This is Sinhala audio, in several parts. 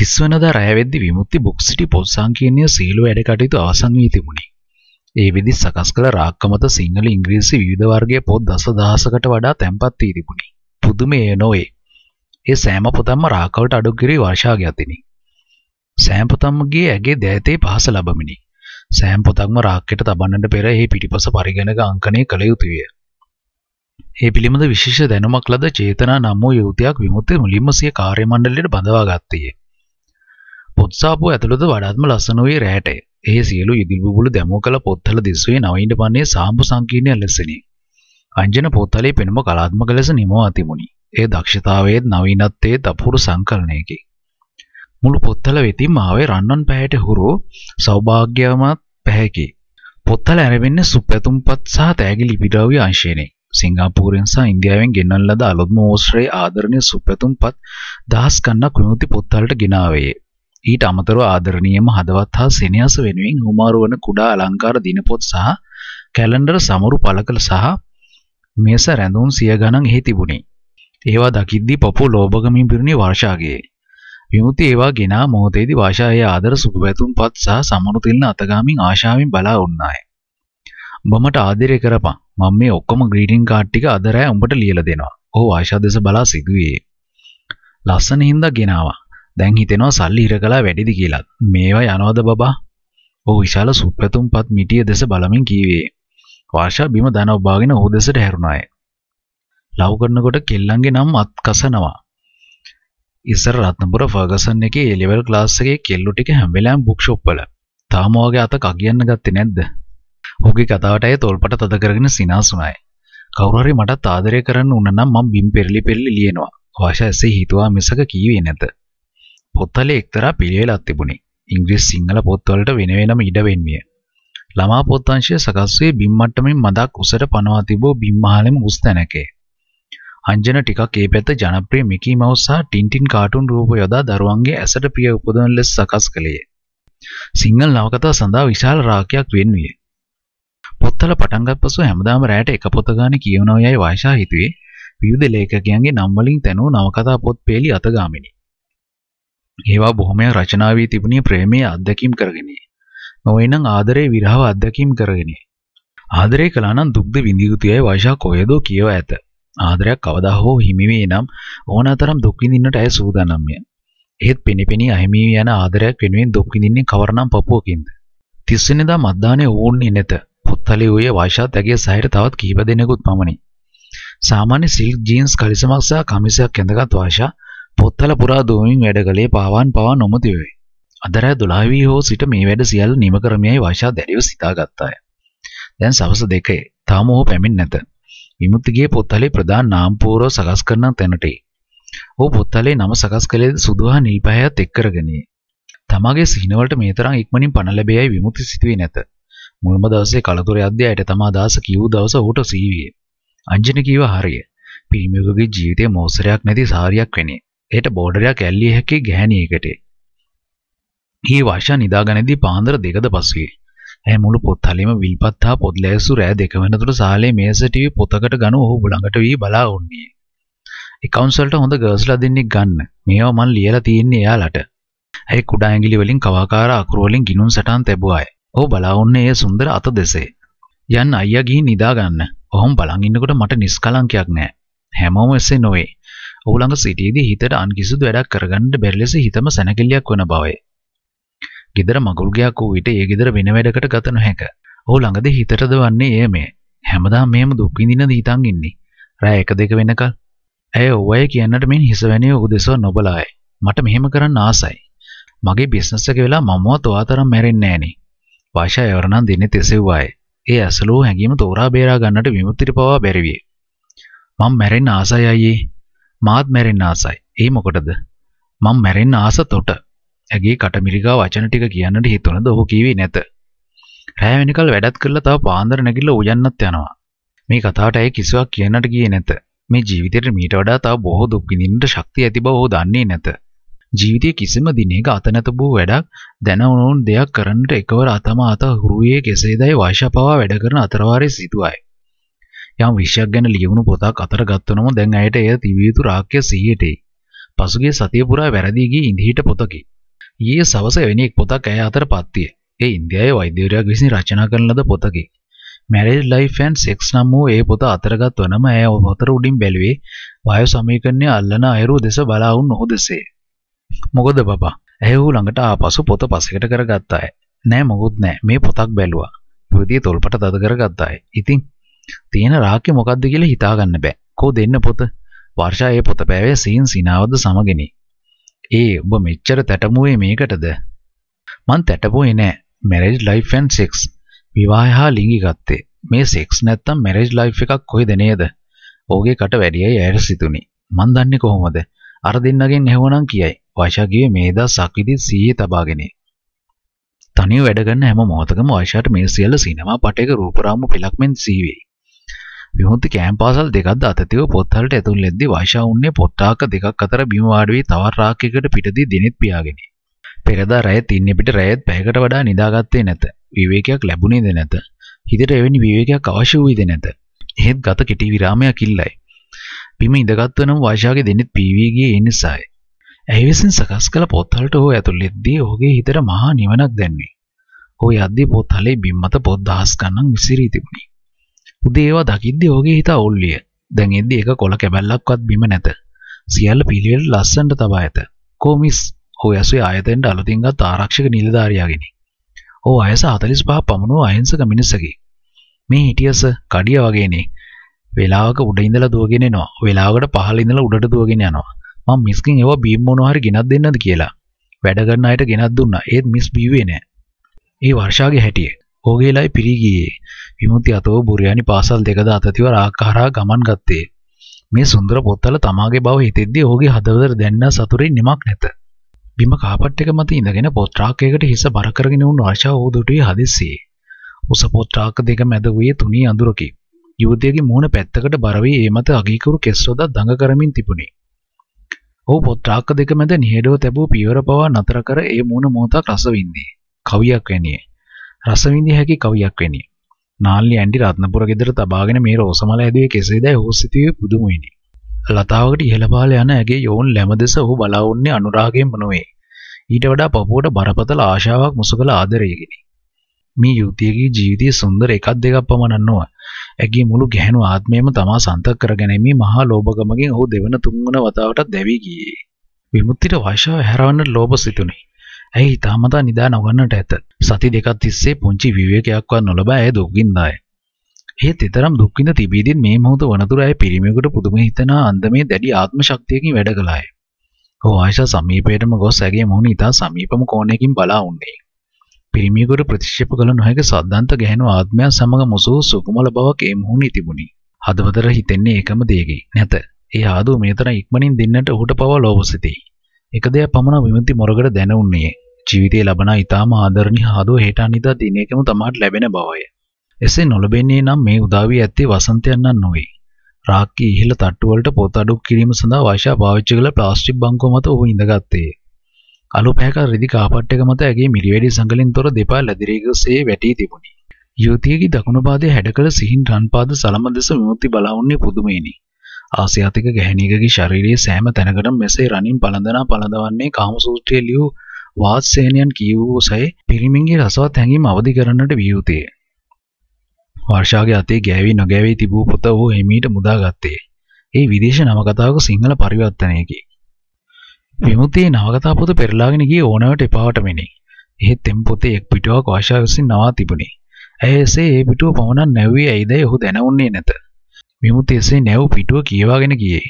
තිස්වනදා රැයවෙද්දි විමුක්ති බොක්සිටි පොත්සංකීර්ණය සීලු වැඩ කටයුතු අවසන් වී තිබුණි. ඒ විදි සකස් කළ රාක්කමත සිංහල ඉංග්‍රීසි විවිධ වර්ගයේ පොත් දසදහසකට වඩා තැන්පත් වී තිබුණි. පුදුමය නොවේ. ඒ සෑම පොතක්ම රාකවලට අඩු කිරී වර්ෂාගයතිනි. සෑම පොතක්මගේ ඇගේ දෑතේ පහස ලැබමිනි. සෑම පොතක්ම රාක්කයට තබන්නට පෙර එහි පිටිපස පරිගණක අංකණය කළ යුතුය. ඒ පිළිබඳ විශේෂ දැනුමක් ලද චේතනා නම් වූ යුවතියක් විමුක්ති මුලින්ම සිය කාර්ය මණ්ඩලයට බඳවා ගත්තේය. පොත්සාපු ඇතුළද වඩාත්ම ලස්සන වූයේ රැහැටය. එහි සියලු ඉදිරිබුබුලු දැමූ කළ පොත්වල දිස්වේ නවයින්ට පන්නේ සාම්පු සංකීර්ණය ලෙසිනි. අංජන පොත්වලේ පෙනුම කලාත්මක ලෙස නිමවා තිබුණි. ඒ දක්ෂතාවයේත් නවීනත්වයේත් අපූරු සංකලනයකි. මුළු පොත්වල වෙතින් ආවේ රන්නන් පැහැයට හුරු සෞභාග්‍යමත් පැහැකි. පොත්වල ඇරඹෙන්නේ සුපැතුම්පත් සහ තෑගි ලිපිද්‍රව්‍ය අංශයනේ. සිංගාපූරෙන් සහ ඉන්දියාවෙන් ගෙන්වන ලද අලුත්ම ඕස්ට්‍රේ ආදරණීය සුපැතුම්පත් දහස් ගණනක් විමුක්ති පොත්වලට ගෙනාවේ. ඊට අමතරව ආදරණීයම හදවත් හා සෙනෙහස වෙනුවෙන් හුමාරු වන කුඩා අලංකාර දිනපොත් සහ කැලෙන්ඩර් සමරු පළකල සහ මේස රැඳුම් සිය ගණන් එහි තිබුණි. ඒවා දකිද්දී පපු ලෝභගමින් පිරුණි වර්ෂාගේ. විමුති ඒවා ගෙනා මොහොතේදී වාෂායේ ආදර සුබවැතුම්පත් සහ සමනුතිල්න අතගාමින් ආශාවෙන් බලා උන්නාය. මමට ආදරය කරපන් මම මේ ඔක්කොම ග්‍රීටින් කාඩ් ටික අද රෑ උඹට ලියලා දෙනවා. ඔහු ආශා දෙස බලා සිටුවේ. ලස්සන හින්දා ගෙනාවා. දැන් හිතෙනවා සල්ලි ඉර කළා වැඩිද කියලා. මේවා යනවද බබා? ඔහු විශාල සුප්‍රතුම්පත් මිටිය දෙස බලමින් කීවේ. වාර්ෂා බිම දනව බාගෙන ඔහු දෙසට හැරුණාය. ලව් කරනකොට කෙල්ලන්ගේ නම් අත් කසනවා. ඉස්සර රත්නපුර ෆර්ගසන් එකේ A level class එකේ කෙල්ලෝ ටික හැම වෙලාවෙම book shop වල. තාම ඔයාගේ අත කගියන්න ගත්තේ නැද්ද? ඔහුගේ කතාවට ඇය තොල්පට තද කරගෙන සිනාසුණායි. කවුරු හරි මටත් ආදරය කරන්න උන නම් මම බිම් පෙරලි පෙරලි ලියනවා. වාෂා එසේ හිතුවා මිසක කීවේ නැත. පොත්තලේ එක්තරා පිළිවෙලක් තිබුණේ. ඉංග්‍රීසි සිංහල පොත්වලට වෙන වෙනම ඉඩ වෙන්විය. ළමා පොත් අංශය සකස් වී බිම් මට්ටමින් මදක් උසට පනවා තිබූ බිම් මහලෙම උස් තැනකේ. අංජන ටිකක් ඒ පැත්ත ජනප්‍රිය මිකී මවුස් සහ ටින්ටින් කාටුන් රූප යොදා දරුවන්ගේ ඇසට පිය උපදවන ලෙස සකස් කළේය. සිංහල නවකතා සඳහා විශාල රාශියක් වෙන්විය. පොත්වල පටන්ගත් පසු හැමදාම රැයට එක පොත ගානේ කියවනවා යයි වායිෂා හිතුවේ. විවිධ ලේඛකයන්ගේ නම් වලින් තැනූ නවකතා පොත් පේලි අතගාමිනි. ඒවා බොහොමයක් රචනා වී තිබුණේ ප්‍රේමයේ අත්දැකීම් කරගෙනයි. නොවේනම් ආදරේ විරහව අත්දැකීම් කරගෙනයි. ආදරේ කළා නම් දුක්ද විඳිය යුතුයයි වෛශා කොහෙදෝ කියව ඇත. ආදරයක් කවදා හෝ හිමි වේ නම් ඕනතරම් දුක් විඳින්නට ඇය සූදානම්ය. එහෙත් පෙනිපෙනී අහිමි වී යන ආදරයක් වෙනුවෙන් දුක් විඳින්නේ කවරනම් පපුවකින්ද? තිස්සෙනිදා මද්දානේ ඕන්නේ නැත. පොත්තලේ වූයේ වෛශා තගේ සහයට තවත් කිහිප දෙනෙකුත් පමණි. සාමාන්‍ය සිල්ක් ජීන්ස් කලිසමක් සහ කමිසයක් ඇඳගත් වෛශා පොත්තල පුරා දෝමින් වැඩ කළේ පාවාන් පවා නොමති වේ. අදරෑ දොලාවී හෝ සිට මේ වැඩ සියල් නිම කරමියයි වශා දැරිව සිතා ගත්තාය. දැන් සවස දෙකේ තාම ඔහු පැමිණ නැත. විමුක්තිගේ පොත්තලේ ප්‍රධාන නාම්පූරව සකස් කරන තැනටේ. ඔහු පොත්තලේ නම සකස් කළේ සුදුහා නිල්පහයත් එක් කරගෙනේ. තමාගේ සිහිනවලට මේ තරම් ඉක්මනින් පණ ලැබෙයි විමුක්ති සිටුවේ නැත. මුල්ම දවසේ කලතුර යද්දී ඇයට තමා දාස කිව් දවස ඔහුට සීවියේ. අංජන කීව හරිය. පිරිමියෙකුගේ ජීවිතයේ මෝසරයක් නැති සාරියක් වෙන්නේ. එයට බෝඩරයක් ඇල්ලිය හැකි ගැහණියකට. ඊ වර්ෂා නිදාගනිද්දී පාන්දර දෙකද පස්සේ ඇය මුළු පොත් හලියම විල්පත් හා පොත් ලෑස්තු රෑ දෙක වෙනතුරු සාලේ මේස ටීවී පොතකට ගනු ඔහු ළඟට වී බලා වුණේ. එකවුන්සල්ට හොඳ ගර්ස්ලා දෙන්නෙක් ගන්න මේවා මන් ලියලා තියෙන්නේ එයාලට. ඇයි කුඩා ඇඟිලි වලින් කවාකාර අකුරු වලින් ගිනුම් සටහන් තැබුවාය. ඔහු බලාවුන්නේ ඒ සුන්දර අත දෙසේ. යන්න අයියා ගිහින් නිදා ගන්න. ඔහොම බලන් ඉන්නකොට මට නිස්කලංකයක් නෑ. හැමෝම එසේ නොවේ. ඔහුළඟ සිටියේදී හිතට අන් කිසිදු වැඩක් කරගන්න බැරි ලෙස හිතම සැනකෙල්ලයක් වන බවයි. ගෙදර මගුල් ගයක් වූ විට ඒ ගෙදර වෙන වැඩකට ගත නොහැක. ඔහු ළඟදී හිතටද වන්නේ එය මේ. හැමදාම මෙහෙම දුක් විඳිනද හිතන් ඉන්නේ. රෑ එක දෙක වෙනකල්. ඇය ඔවය කියන්නට මෙන් හිසවැනේ උදෙසව නොබලායි. මට මෙහෙම කරන්න ආසයි. මගේ බිස්නස් එක වෙලා මමවත් ඔයාතරම් මැරෙන්නේ නෑනේ. පාෂා එවරනම් දෙන්නේ තෙසෙව්වායේ. ඒ ඇසලෝ හැඟීම තෝරා බේරා ගන්නට විමුක්තිට පවා බැරිවිය. මම මැරෙන්න ආසයි අයියේ. මාත් මැරෙන්න ආසයි. ඒ මොකටද? මම මැරෙන්න ආස තොට. ඇගේ කටමිරිගා වචන ටික කියන්නට හිතුණද ඔහු කීවේ නැත. රෑ වෙනකල් වැඩත් කරලා තව පාන්දර නැගිටලා උයන්නත් යනවා. මේ කතාවට ඇයි කිසිවක් කියන්නට ගියේ නැත. මේ ජීවිතේට මීට වඩා තව බොහෝ දුක් විඳින්නට ශක්තිය ඇති බව ඔහු දන්නේ නැත. ජීවිතයේ කිසිම දිනයක අතනැත වූ වැඩක් දැනවුණුන් දෙයක් කරන්නට එකවර අතම අත හුරුයේ කෙසේදයි වයිශපවා වැඩ කරන අතරවාරයේ සිතුවයි. යම් විශයක් ගැන ලියවුණු පොතක් අතර ගත්වනම දැන් ඇයට එය තිබිය යුතු රාක්‍ය සිහියට එයි. පසුගිය සතිය පුරා වැරදී ගිය ඉඳහිට පොතකි. ඊයේ සවස එවැනි එක් පොතක් ඇය අතර පත්විය. ඒ ඉන්දියාවේ වෛද්‍යවරයෙක් විසින් රචනා කරන ලද පොතකි. මැරේජ් ලයිෆ් ඇන්ඩ් සෙක්ස් නම් වූ ඒ පොත අතර ගත්වනම ඇය පොතර උඩින් බැලුවේ වායු සමීකරණය අල්ලන අයරු දෙස බලා වුන් ඔහු දෙසේ. මොකද බබා? ඇය ඔහු ළඟට ආපසු පොත පසෙකට කරගත්තාය. නෑ මොකුත් නෑ මේ පොතක් බැලුවා. පුදී තොල්පට දත කරගත්තාය. ඉතින් තියෙන රාක්‍ය මොකක්ද කියලා හිතාගන්න බෑ. කෝ දෙන්න පොත. වර්ෂා ඒ පොත පෑවේ සීන් සිනාවද සමගනේ. ඒ ඔබ මෙච්චර තැටමුවේ මේකටද? මං තැටපුවේ නෑ. Marriage life and sex. විවාහය හා ලිංගිකත්වය. මේ සෙක්ස් නැත්තම් මැරේජ් ලයිෆ් එකක් කොහෙද නේද? ඕගේ කට වැඩියයි ඇයට සිතුනි. මං දන්නේ කොහොමද? අර දෙන්නගෙන් ඇහුවනම් කියයි. වර්ෂා ගියේ මේදා සක්විති සීයේ තබාගෙනේ. තනිව වැඩ කරන හැම මොහොතකම වර්ෂාට මේ සියල්ල සිනමා පටයක රූපරාමු පෙළක් මෙන් සීවේයි. විමුක්ති කෑම් පාසල් දෙකක්ද අතතිව පොත්හලට ඇතුල් ලෙද්දි වයිෂා උන්නේ පොත්තාක දෙකක් අතර බිම වාඩුවේ තවත් රාක්කයකට පිටදී දිනෙත් පියාගෙන. පෙරදා රැය තින්නේ පිට රැයත් පැයකට වඩා නිදාගත්තේ නැත. විවේකයක් ලැබුණේද නැත. හිතට එවැනි විවේකයක් අවශ්‍ය වූයේද නැත. එහෙත් ගත කෙටි විරාමයක් ඉල්ලයි. බිම ඉඳගත්වනම වයිෂාගේ දෙනෙත් පීවී ගියේ ඒ නිසායි. ඇහි විසින් සකස් කළ පොත්හලට හෝ ඇතුල් ලෙද්දී ඔහුගේ හිතට මහා නිවනක් දැන්නේ. ඔහු යද්දී පොත්හලේ බිම් මත පොත් දහස් ගණන් විසිරී තිබුණි. උදේවා දකිද්දි ඕගේ හිත අවුල්ලිය. දැන් එද්දි එක කොළ කැබැල්ලක්වත් බිම නැත. සියල්ල පිළිවෙල ලස්සනට තබා ඇත. කොමිස් ඔහු ඇසුවේ ආයතනයට අලුතින් ගත් ආරක්ෂක නිලධාරියාගෙනි. ඔහු වයස 45ක් පමණ අහිංසක මිනිසකි. මේ හිටියස කඩිය වගේනේ. වෙලාවක උඩ ඉඳලා දුවගෙන එනවා. වෙලාවකට පහළ ඉඳලා උඩට දුවගෙන යනවා. මම මිස්කින් ඒවා බීම් මොනවා හරි ගෙනත් දෙන්නද කියලා. වැඩ කරන අයට ගෙනත් දුන්නා. ඒත් මිස් බීවේ නෑ. ඒ වර්ෂාගේ හැටියේ ඕගේලයි පිරිගියේ විමුති අතෝ බුරයානි පාසල් දෙකද අතතිව රාක්කහරා ගමන් ගත්තේ. මේ සුන්දර පොත්තල තමාගේ බව හිතෙද්දී ඔහුගේ හදවතට දැන්න සතුරින් නිමක් නැත. බිම කාපට් එක මත ඉඳගෙන පොත් රාක්කයකට හිස බර කරගෙන වුණු ආශා ඔහු දුටුවේ හදිස්සියේ. උස පොත් රාක්ක දෙක මැද වූයේ තුනී අඳුරකි. යුවතියගේ මූණ පැත්තකට බර වී ඒ මත අගීකුරු කෙස් රොදක් දඟ කරමින් තිබුණි. ඔහු පොත් රාක්ක දෙක මැද නිහඬව තැබූ පියවර පවා නතර කර ඒ මූණ මොහොතක් රස වින්දී. කවියක් වැනියේ. රසවිඳිය හැකි කවියක් වෙනි. නාල්ලි ඇන්ඩි රත්නපුර ගෙදර තබාගෙන මේ රෝසමල ඇදුවේ කෙසේදයි ඔහු සිතුවේ පුදුම විනි. ලතාවකට ඉහළ පහළ යන ඇගේ යෝන් ලැබදෙස ඔහු බලා වුන්නේ අනුරාගයෙන්ම නොවේ. ඊට වඩා පපුවට බරපතල ආශාවක් මුසකල ආදරයකිනි. මේ යුවතියගේ ජීවිතයේ සුන්දර එකක් දෙකක් පමණක් නොව ඇගේ මුළු ගැහැණු ආත්මයම තමා සන්තක කරගැනීමේ මහා ලෝභකමකින් ඔහු දෙවන තුන්වන වතාවටත් දැවී ගියේ. විමුක්තියට වශව හැරවන්නට ලෝභ සිතුනේ. ඇයි ඊටමතා නිදා නොගන්නට ඇත. සති දෙකක් තිස්සේ පුංචි විවේකයක්වත් නොලබා ඇය දුක්ගින්දාය. ඒත් එතරම් දුක්විඳ තිබීදින් මේ මොහොත වනතුර ඇය පිරිමියෙකුට පුදුම හිතන අන්දමේ දැඩි ආත්ම ශක්තියකින් වැඩ කළාය. ඔහු ආයිෂා සමීපයටම ගොස් ඇගේ මුහුණ ඉතා සමීපම කෝණයකින් බලා උන්නේ. පිරිමියෙකුට ප්‍රතික්ෂේප කළ නොහැකි සද්දන්ත ගැහෙන ආත්මය සමග මුසු සුකුමල බවක් ඒ මුහුණේ තිබුණි. හදවතට හිතෙන්නේ එකම දෙයකි. නැත. ඒ ආදෝ මේ තරම් ඉක්මනින් දෙන්නට ඔහුට පවා ලෝභ සිතෙයි. එක දෙයක් පමණ විමුක්ති මොරගට දැනුන්නේ ජීවිතය ලබන ඉතාම ආදරණි හාදෝ හෙට අනිදා දිනයකම තමාට ලැබෙන බවය. එසේ නොලබෙන්නේ නම් මේ උදාවී ඇත්තේ වසන්තයන් නම් නොවේ. රාක්කී ඉහළ තට්ටුවලට පොත් අඩුක් කිරීම සඳහා වයිෂා පාවිච්චි කළ ප්ලාස්ටික් බංකෝ මත ඔහු ඉඳගත්තේ. අලු පැහැක රිදි කාපට් එක මත ඇගේ මිරිවැඩි සඟලින් තොර දෙපා ලැදිරේකසේ වැටී තිබුණි. යුවතියගේ දකුණු පාදයේ හැඩ කළ සිහින් රන් පාද සලම දෙස විමුක්ති බලාවුන්නේ පුදුමේනි. ආසියාතික ගැහැණියකගේ ශරීරයේ සෑම තැනකටම මෙසේ රණින් පළඳනා පළඳවන්නේ කාමසූත්‍රයේ ලියූ වාත්සේනයන් කියවූ සයි පිරිමින්ගේ රසවත් හැඟීම අවදි කරන්නට වියයුතේ. වර්ෂාගේ අතේ ගෑවී නොගැවී තිබූ පොත වූ හෙමීට මුදාගත්තේ. ඒ විදේශ නවකතාවක සිංහල පරිවර්තනයකි. විමුතියේ නවකතා පොත පෙරලාගෙන ගිය ඕනවට එපාවට මෙනි. එහෙත් එම් පොතේ එක් පිටුවක් වර්ෂා විසින් නවා තිබුණි. ඇය එසේ ඒ පිටුව පමණක් නැවුවේ ඇයිදයි ඔහු දැනවුන්නේ නැත. විමුති එසේ නැව් පිටුව කියවාගෙන ගියේ.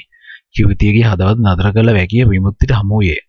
ජීවිතයේ හදවත් නතර කළ වැකිය විමුක්තිට හමු වූයේ.